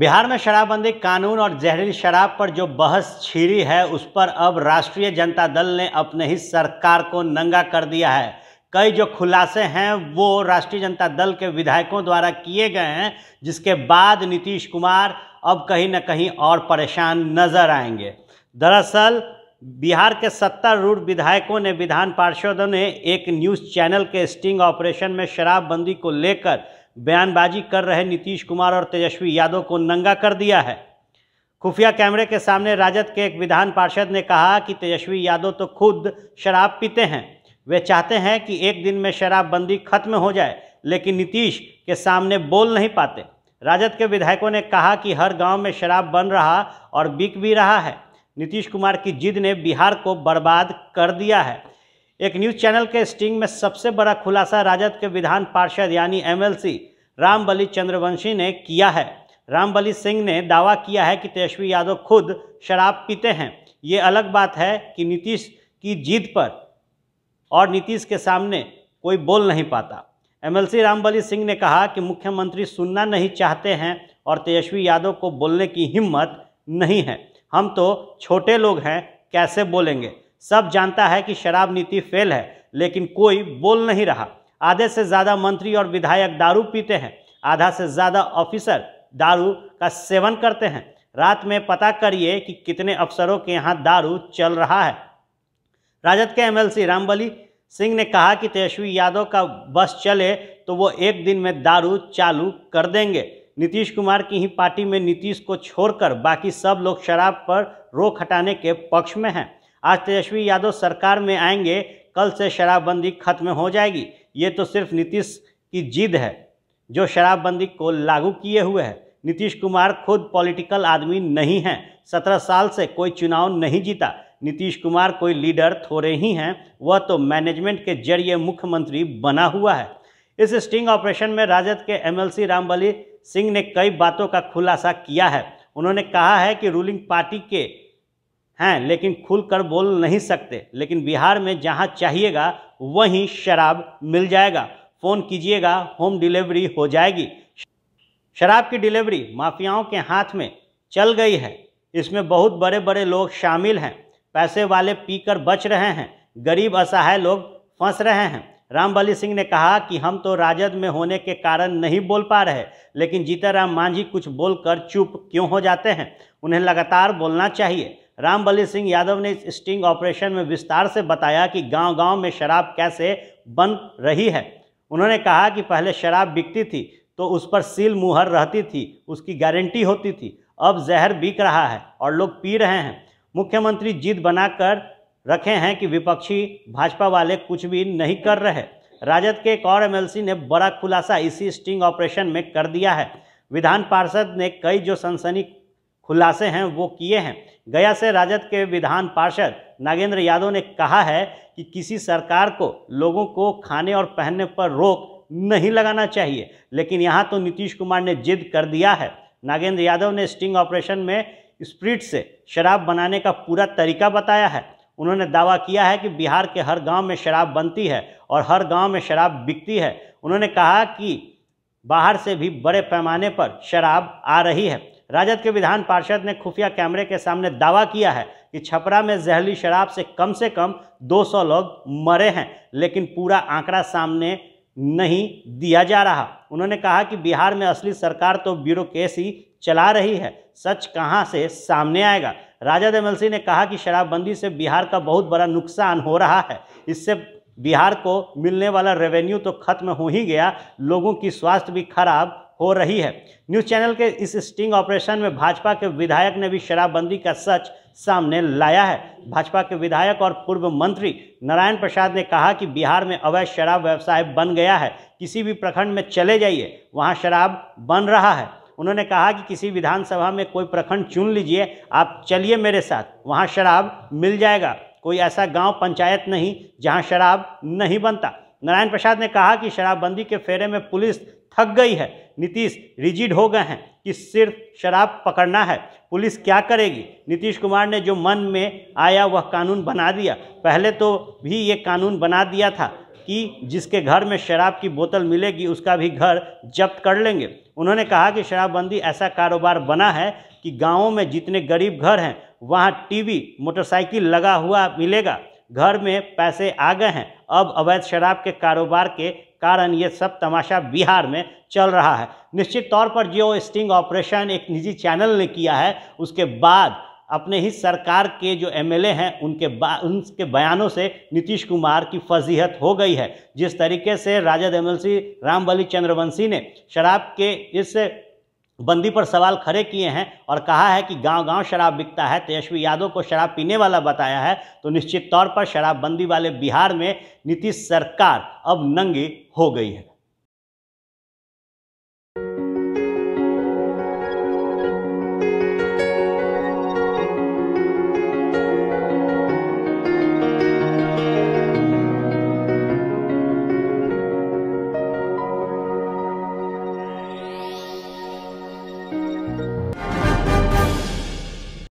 बिहार में शराबबंदी कानून और जहरीली शराब पर जो बहस छिड़ी है उस पर अब राष्ट्रीय जनता दल ने अपने ही सरकार को नंगा कर दिया है कई जो खुलासे हैं वो राष्ट्रीय जनता दल के विधायकों द्वारा किए गए हैं जिसके बाद नीतीश कुमार अब कहीं ना कहीं और परेशान नजर आएंगे दरअसल बिहार के सत्तारूढ़ विधायकों ने विधान पार्षदों ने एक न्यूज़ चैनल के स्टिंग ऑपरेशन में शराबबंदी को लेकर बयानबाजी कर रहे नीतीश कुमार और तेजस्वी यादव को नंगा कर दिया है खुफिया कैमरे के सामने राजद के एक विधान पार्षद ने कहा कि तेजस्वी यादव तो खुद शराब पीते हैं वे चाहते हैं कि एक दिन में शराबबंदी खत्म हो जाए लेकिन नीतीश के सामने बोल नहीं पाते राजद के विधायकों ने कहा कि हर गांव में शराब बन रहा और बिक भी रहा है नीतीश कुमार की जिद ने बिहार को बर्बाद कर दिया है एक न्यूज चैनल के स्टिंग में सबसे बड़ा खुलासा राजद के विधान पार्षद यानी एमएलसी रामबली चंद्रवंशी ने किया है रामबली सिंह ने दावा किया है कि तेजस्वी यादव खुद शराब पीते हैं ये अलग बात है कि नीतीश की जीत पर और नीतीश के सामने कोई बोल नहीं पाता एमएलसी रामबली सिंह ने कहा कि मुख्यमंत्री सुनना नहीं चाहते हैं और तेजस्वी यादव को बोलने की हिम्मत नहीं है हम तो छोटे लोग हैं कैसे बोलेंगे सब जानता है कि शराब नीति फेल है लेकिन कोई बोल नहीं रहा आधे से ज़्यादा मंत्री और विधायक दारू पीते हैं आधा से ज़्यादा ऑफिसर दारू का सेवन करते हैं रात में पता करिए कि कितने अफसरों के यहाँ दारू चल रहा है राजद के एमएलसी रामबली सिंह ने कहा कि तेजस्वी यादव का बस चले तो वो एक दिन में दारू चालू कर देंगे नीतीश कुमार की ही पार्टी में नीतीश को छोड़कर बाकी सब लोग शराब पर रोक हटाने के पक्ष में हैं आज तेजस्वी यादव सरकार में आएंगे कल से शराबबंदी खत्म हो जाएगी ये तो सिर्फ नीतीश की जिद है जो शराबबंदी को लागू किए हुए है नीतीश कुमार खुद पॉलिटिकल आदमी नहीं हैं सत्रह साल से कोई चुनाव नहीं जीता नीतीश कुमार कोई लीडर थोड़े ही हैं वह तो मैनेजमेंट के जरिए मुख्यमंत्री बना हुआ है इस स्टिंग ऑपरेशन में राजद के एमएलसी रामबली सिंह ने कई बातों का खुलासा किया है उन्होंने कहा है कि रूलिंग पार्टी के हैं लेकिन खुलकर बोल नहीं सकते लेकिन बिहार में जहाँ चाहिएगा वहीं शराब मिल जाएगा फ़ोन कीजिएगा होम डिलीवरी हो जाएगी शराब की डिलीवरी माफियाओं के हाथ में चल गई है इसमें बहुत बड़े बड़े लोग शामिल हैं पैसे वाले पीकर बच रहे हैं गरीब असहाय लोग फंस रहे हैं रामबली सिंह ने कहा कि हम तो राजद में होने के कारण नहीं बोल पा रहे लेकिन जीताराम मांझी कुछ बोलकर चुप क्यों हो जाते हैं उन्हें लगातार बोलना चाहिए रामबली सिंह यादव ने इस स्टिंग ऑपरेशन में विस्तार से बताया कि गांव-गांव में शराब कैसे बन रही है उन्होंने कहा कि पहले शराब बिकती थी तो उस पर सील मुहर रहती थी उसकी गारंटी होती थी अब जहर बिक रहा है और लोग पी रहे हैं मुख्यमंत्री जीत बनाकर रखे हैं कि विपक्षी भाजपा वाले कुछ भी नहीं कर रहे राजद के एक और एमएलसी ने बड़ा खुलासा इसी स्टिंग ऑपरेशन में कर दिया है विधान पार्षद ने कई जो सनसनी खुलासे हैं वो किए हैं गया से राजद के विधान पार्षद नागेंद्र यादव ने कहा है कि किसी सरकार को लोगों को खाने और पहनने पर रोक नहीं लगाना चाहिए लेकिन यहाँ तो नीतीश कुमार ने जिद कर दिया है नागेंद्र यादव ने स्टिंग ऑपरेशन में स्प्रिट से शराब बनाने का पूरा तरीका बताया है उन्होंने दावा किया है कि बिहार के हर गांव में शराब बनती है और हर गांव में शराब बिकती है उन्होंने कहा कि बाहर से भी बड़े पैमाने पर शराब आ रही है राजद के विधान पार्षद ने खुफिया कैमरे के सामने दावा किया है कि छपरा में जहरीली शराब से कम से कम 200 लोग मरे हैं लेकिन पूरा आंकड़ा सामने नहीं दिया जा रहा उन्होंने कहा कि बिहार में असली सरकार तो ब्यूरोसी चला रही है सच कहाँ से सामने आएगा राजद एमएलसी ने कहा कि शराबबंदी से बिहार का बहुत बड़ा नुकसान हो रहा है इससे बिहार को मिलने वाला रेवेन्यू तो खत्म हो ही गया लोगों की स्वास्थ्य भी खराब हो रही है न्यूज़ चैनल के इस स्टिंग ऑपरेशन में भाजपा के विधायक ने भी शराबबंदी का सच सामने लाया है भाजपा के विधायक और पूर्व मंत्री नारायण प्रसाद ने कहा कि बिहार में अवैध शराब व्यवसाय बन गया है किसी भी प्रखंड में चले जाइए वहाँ शराब बन रहा है उन्होंने कहा कि किसी विधानसभा में कोई प्रखंड चुन लीजिए आप चलिए मेरे साथ वहाँ शराब मिल जाएगा कोई ऐसा गांव पंचायत नहीं जहां शराब नहीं बनता नारायण प्रसाद ने कहा कि शराबबंदी के फेरे में पुलिस थक गई है नीतीश रिजिड हो गए हैं कि सिर्फ शराब पकड़ना है पुलिस क्या करेगी नीतीश कुमार ने जो मन में आया वह कानून बना दिया पहले तो भी ये कानून बना दिया था कि जिसके घर में शराब की बोतल मिलेगी उसका भी घर जब्त कर लेंगे उन्होंने कहा कि शराबबंदी ऐसा कारोबार बना है कि गाँवों में जितने गरीब घर हैं वहाँ टी मोटरसाइकिल लगा हुआ मिलेगा घर में पैसे आ गए हैं अब अवैध शराब के कारोबार के कारण ये सब तमाशा बिहार में चल रहा है निश्चित तौर पर जो स्टिंग ऑपरेशन एक निजी चैनल ने किया है उसके बाद अपने ही सरकार के जो एमएलए हैं उनके उनके बयानों से नीतीश कुमार की फजीहत हो गई है जिस तरीके से राजद एमएलसी रामबली चंद्रवंशी ने शराब के इस बंदी पर सवाल खड़े किए हैं और कहा है कि गांव गांव शराब बिकता है तेजस्वी तो यादव को शराब पीने वाला बताया है तो निश्चित तौर पर शराबबंदी वाले बिहार में नीतीश सरकार अब नंगी हो गई है